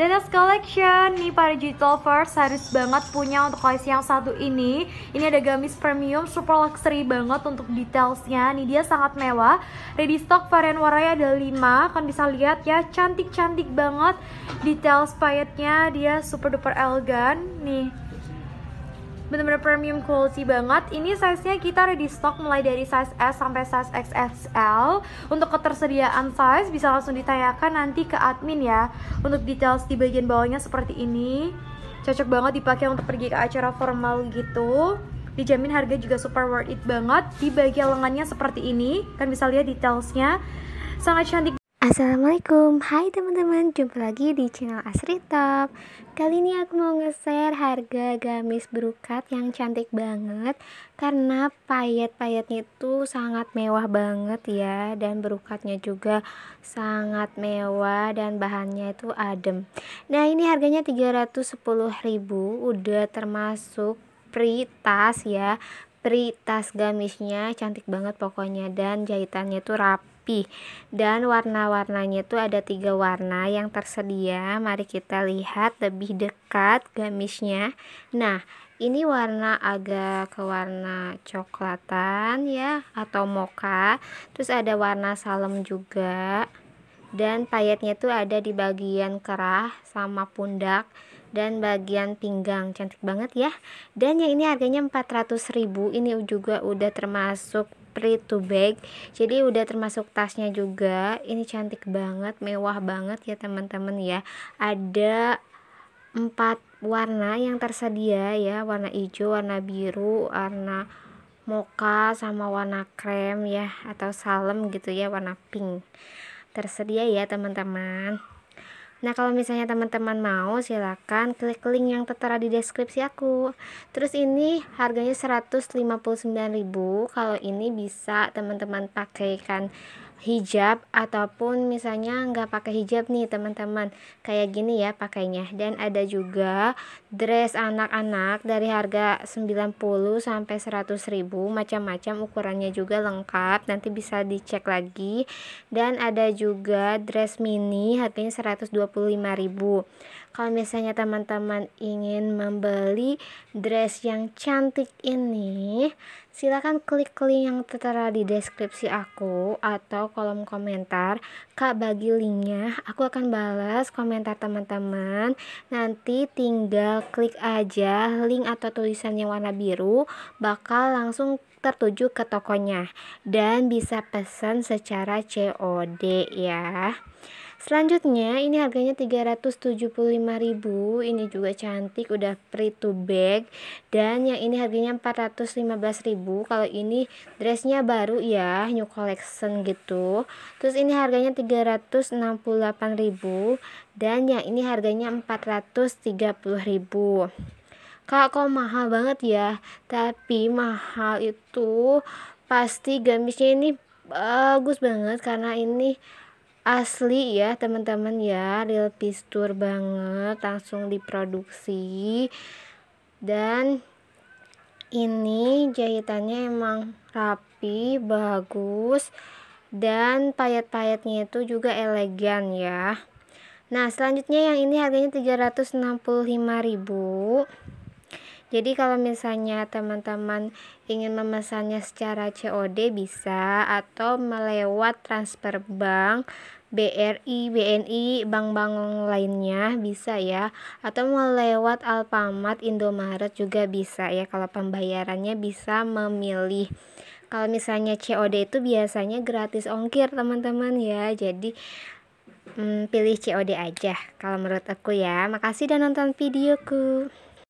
Latest collection nih para digital first harus banget punya untuk koleksi yang satu ini. Ini ada gamis premium super luxury banget untuk detailsnya. Nih dia sangat mewah. Ready stock varian warnanya ada 5. Kan bisa lihat ya cantik-cantik banget details payetnya dia super duper elegan nih bener-bener premium quality banget ini size-nya kita ada di stok mulai dari size S sampai size XXL untuk ketersediaan size bisa langsung ditanyakan nanti ke admin ya untuk details di bagian bawahnya seperti ini cocok banget dipakai untuk pergi ke acara formal gitu dijamin harga juga super worth it banget di bagian lengannya seperti ini kan bisa lihat detailsnya sangat cantik Assalamualaikum, hai teman-teman, jumpa lagi di channel Asri Top Kali ini aku mau nge-share harga gamis brokat yang cantik banget Karena payet-payetnya itu sangat mewah banget ya Dan brokatnya juga sangat mewah dan bahannya itu adem Nah ini harganya 310.000 udah termasuk free tas ya pri tas gamisnya cantik banget pokoknya dan jahitannya itu rapi putih dan warna-warnanya tuh ada tiga warna yang tersedia mari kita lihat lebih dekat gamisnya nah ini warna agak ke warna coklatan ya atau moka terus ada warna salem juga dan payetnya tuh ada di bagian kerah sama pundak dan bagian pinggang cantik banget ya dan yang ini harganya 400.000 ini juga udah termasuk free to bag jadi udah termasuk tasnya juga ini cantik banget mewah banget ya teman-teman ya ada empat warna yang tersedia ya warna hijau warna biru warna moka sama warna krem ya atau salem gitu ya warna pink tersedia ya teman-teman Nah, kalau misalnya teman-teman mau, silakan klik link yang tertera di deskripsi aku. Terus ini harganya 159.000. Kalau ini bisa teman-teman pakaikan hijab ataupun misalnya nggak pakai hijab nih teman-teman kayak gini ya pakainya dan ada juga dress anak-anak dari harga 90 sampai 100 ribu macam-macam ukurannya juga lengkap nanti bisa dicek lagi dan ada juga dress mini harganya 125 ribu kalau misalnya teman-teman ingin membeli dress yang cantik ini Silakan klik link yang tertera di deskripsi aku atau kolom komentar. Kak bagi linknya, aku akan balas komentar teman-teman. Nanti tinggal klik aja link atau tulisan yang warna biru, bakal langsung tertuju ke tokonya dan bisa pesan secara COD ya. Selanjutnya ini harganya 375.000. Ini juga cantik udah free to bag dan yang ini harganya 415.000. Kalau ini dressnya baru ya, new collection gitu. Terus ini harganya 368.000 dan yang ini harganya 430.000. Kak kok mahal banget ya Tapi mahal itu Pasti gamisnya ini bagus banget Karena ini asli ya teman-teman ya real pistur banget langsung diproduksi dan ini jahitannya emang rapi bagus dan payet-payetnya itu juga elegan ya nah selanjutnya yang ini harganya ribu jadi kalau misalnya teman-teman ingin memesannya secara COD bisa atau melewat transfer bank BRI, BNI, bank-bank lainnya bisa ya atau melewat Alfamart, Indomaret juga bisa ya kalau pembayarannya bisa memilih kalau misalnya COD itu biasanya gratis ongkir teman-teman ya jadi hmm, pilih COD aja kalau menurut aku ya makasih dan nonton videoku